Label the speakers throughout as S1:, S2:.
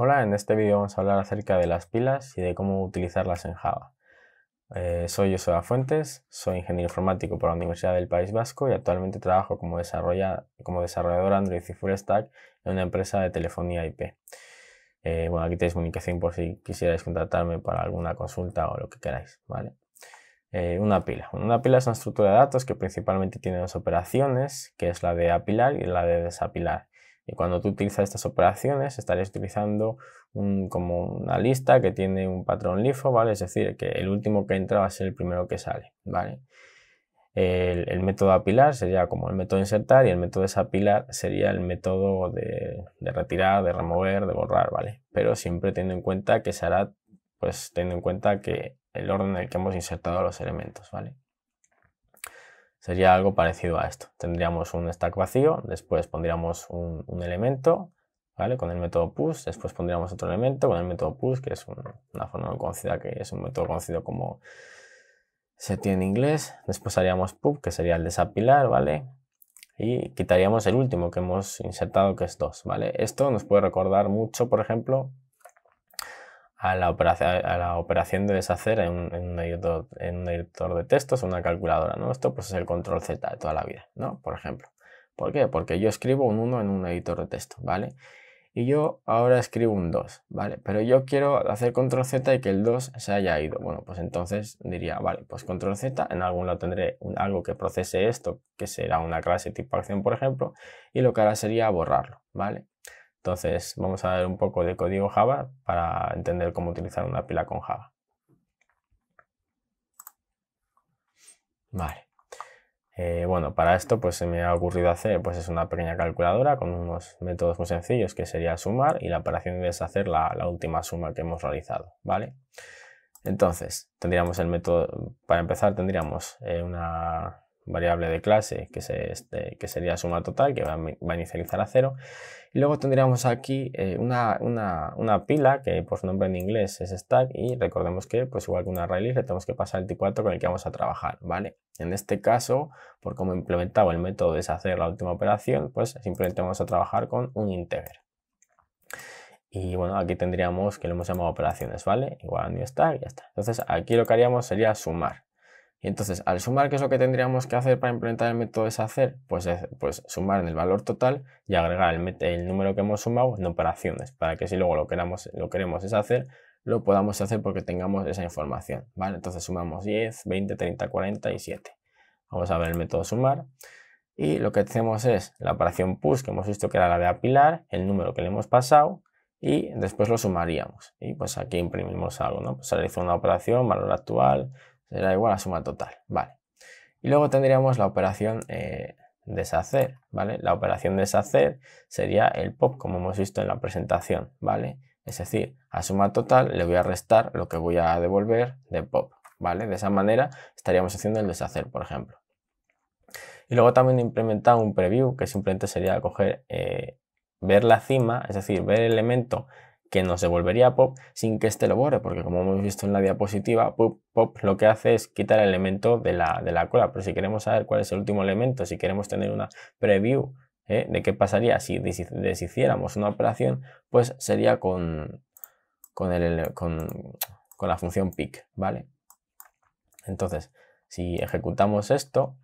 S1: Hola, en este vídeo vamos a hablar acerca de las pilas y de cómo utilizarlas en Java. Eh, soy José Fuentes, soy ingeniero informático por la Universidad del País Vasco y actualmente trabajo como, desarrolla, desarrollador Android y Full Stack en una empresa de telefonía IP. Eh, bueno, aquí tenéis mi comunicación por si quisierais contactarme para alguna consulta o lo que queráis, ¿vale? Eh, una pila. Una pila es una estructura de datos que principalmente tiene dos operaciones, que es la de apilar y la de desapilar. Y cuando tú utilizas estas operaciones, estarías utilizando como una lista que tiene un patrón LIFO, ¿vale? Es decir, que el último que entra va a ser el primero que sale, ¿vale? El, método apilar sería como el método insertar y el método desapilar sería el método de, de, retirar, de remover, de borrar, ¿vale? Pero siempre teniendo en cuenta que se hará, pues teniendo en cuenta que el orden en el que hemos insertado los elementos, ¿vale? sería algo parecido a esto. Tendríamos un stack vacío, después pondríamos un, elemento ¿vale? con el método push, después pondríamos otro elemento con el método push, que es una forma conocida, que es un método conocido como set en inglés, después haríamos pub, que sería el desapilar, ¿vale? Y quitaríamos el último que hemos insertado, que es 2, ¿vale? Esto nos puede recordar mucho, por ejemplo, a la operación, de deshacer en un, editor, en un, editor, de textos, una calculadora, ¿no? Esto pues es el control Z de toda la vida, ¿no? Por ejemplo. ¿Por qué? Porque yo escribo un 1 en un editor de texto, ¿vale? Y yo ahora escribo un 2, ¿vale? Pero yo quiero hacer control Z y que el 2 se haya ido. Bueno, pues entonces diría, vale, pues control Z, en algún lado tendré algo que procese esto, que será una clase tipo acción, por ejemplo, y lo que hará sería borrarlo, ¿vale? vale entonces vamos a ver un poco de código Java para entender cómo utilizar una pila con Java. Vale. Eh, bueno, para esto pues se me ha ocurrido hacer pues es una pequeña calculadora con unos métodos muy sencillos que sería sumar y la operación de deshacer la, última suma que hemos realizado, ¿vale? Entonces, tendríamos el método, para empezar tendríamos eh, una, variable de clase este, que, sería suma total, que va, a inicializar a cero. Y luego tendríamos aquí eh, una, pila que por su nombre en inglés es stack y recordemos que, pues igual que una array le tenemos que pasar el T4 con el que vamos a trabajar, ¿vale? En este caso, por cómo implementaba el método de deshacer la última operación, pues simplemente vamos a trabajar con un integer. Y bueno, aquí tendríamos que lo hemos llamado operaciones, ¿vale? Igual a new stack, ya está. Entonces aquí lo que haríamos sería sumar. Y entonces, al sumar, ¿qué es lo que tendríamos que hacer para implementar el método deshacer? Pues, pues sumar en el valor total y agregar el, número que hemos sumado en operaciones, para que si luego lo, queramos, lo queremos deshacer, lo podamos hacer porque tengamos esa información. ¿vale? Entonces sumamos 10, 20, 30, 40 y 7. Vamos a ver el método sumar. Y lo que hacemos es la operación push, que hemos visto que era la de apilar, el número que le hemos pasado, y después lo sumaríamos. Y pues aquí imprimimos algo, ¿no? Pues una operación, valor actual, será igual a suma total, ¿vale? Y luego tendríamos la operación eh, deshacer, ¿vale? La operación deshacer sería el pop, como hemos visto en la presentación, ¿vale? Es decir, a suma total le voy a restar lo que voy a devolver de pop, ¿vale? De esa manera estaríamos haciendo el deshacer, por ejemplo. Y luego también implementar un preview, que simplemente sería coger, eh, ver la cima, es decir, ver el elemento que se volvería pop sin que este lo borre, porque como hemos visto en la diapositiva, pop, lo que hace es quitar el elemento de la, cola, pero si queremos saber cuál es el último elemento, si queremos tener una preview ¿eh? de qué pasaría si deshiciéramos una operación, pues sería con, con, con, con la función pick, ¿vale? Entonces, si ejecutamos esto,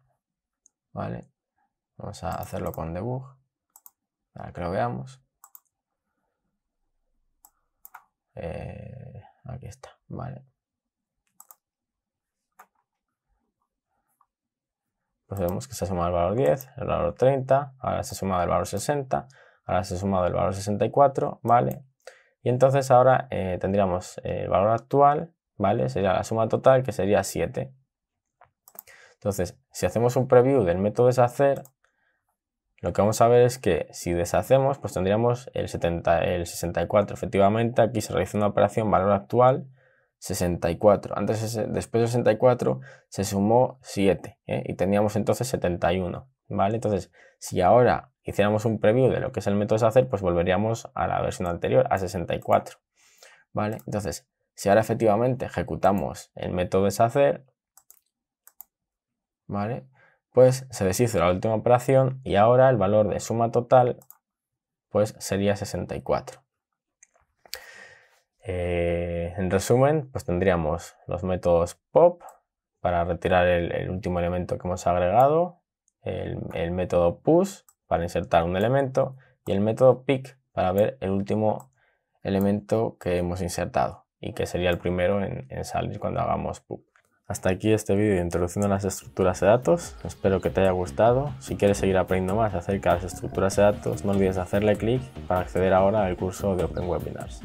S1: ¿vale? Vamos a hacerlo con debug, para que lo veamos. Eh, aquí está, vale. Pues vemos que se ha sumado el valor 10, el valor 30, ahora se ha sumado el valor 60, ahora se ha sumado el valor 64, ¿vale? Y entonces ahora eh, tendríamos eh, el valor actual, ¿vale? Sería la suma total que sería 7. Entonces, si hacemos un preview del método deshacer, lo que vamos a ver es que si deshacemos, pues tendríamos el, 70, el 64. Efectivamente, aquí se realiza una operación valor actual 64. Antes, después del 64, se sumó 7 ¿eh? y teníamos entonces 71. ¿vale? Entonces, si ahora hiciéramos un preview de lo que es el método deshacer, pues volveríamos a la versión anterior, a 64. ¿vale? Entonces, si ahora efectivamente ejecutamos el método deshacer, ¿vale? pues se deshizo la última operación y ahora el valor de suma total pues sería 64. Eh, en resumen, pues tendríamos los métodos pop para retirar el, último elemento que hemos agregado, el, método push para insertar un elemento y el método pick para ver el último elemento que hemos insertado y que sería el primero en, salir cuando hagamos pop hasta aquí este vídeo introduciendo las estructuras de datos, espero que te haya gustado. Si quieres seguir aprendiendo más acerca de las estructuras de datos, no olvides hacerle clic para acceder ahora al curso de Open Webinars.